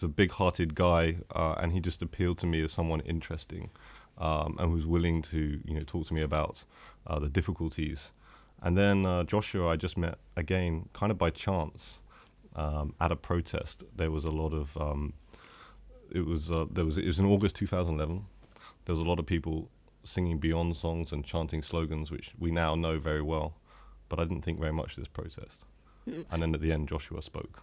He's a big-hearted guy, uh, and he just appealed to me as someone interesting um, and was willing to you know talk to me about uh, the difficulties. And then uh, Joshua, I just met again, kind of by chance, um, at a protest. There was a lot of um, it was uh, there was it was in August 2011. There was a lot of people singing Beyond songs and chanting slogans, which we now know very well. But I didn't think very much of this protest. Mm. And then at the end, Joshua spoke.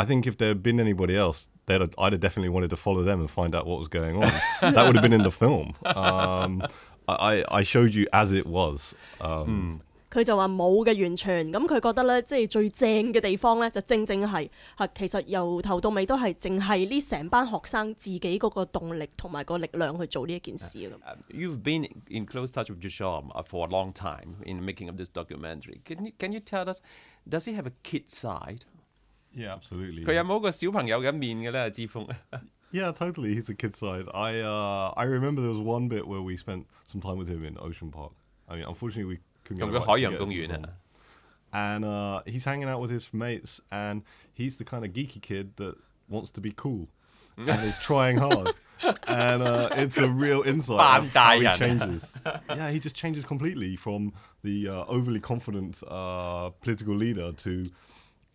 I think if there had been anybody else, they'd have, I'd have definitely wanted to follow them and find out what was going on. that would have been in the film. Um, I, I showed you as it was. Um, have hmm. been in close touch with Joshua uh, for a long time in making of this documentary. Can you, can you tell us, does he have a kid side? Yeah, absolutely. Yeah, totally. He's a kid side. I uh, I remember there was one bit where we spent some time with him in Ocean Park. I mean, unfortunately, we couldn't get, him And uh, he's hanging out with his mates, and he's the kind of geeky kid that wants to be cool and is trying hard. and uh, it's a real insight of how he changes. yeah, he just changes completely from the uh, overly confident uh, political leader to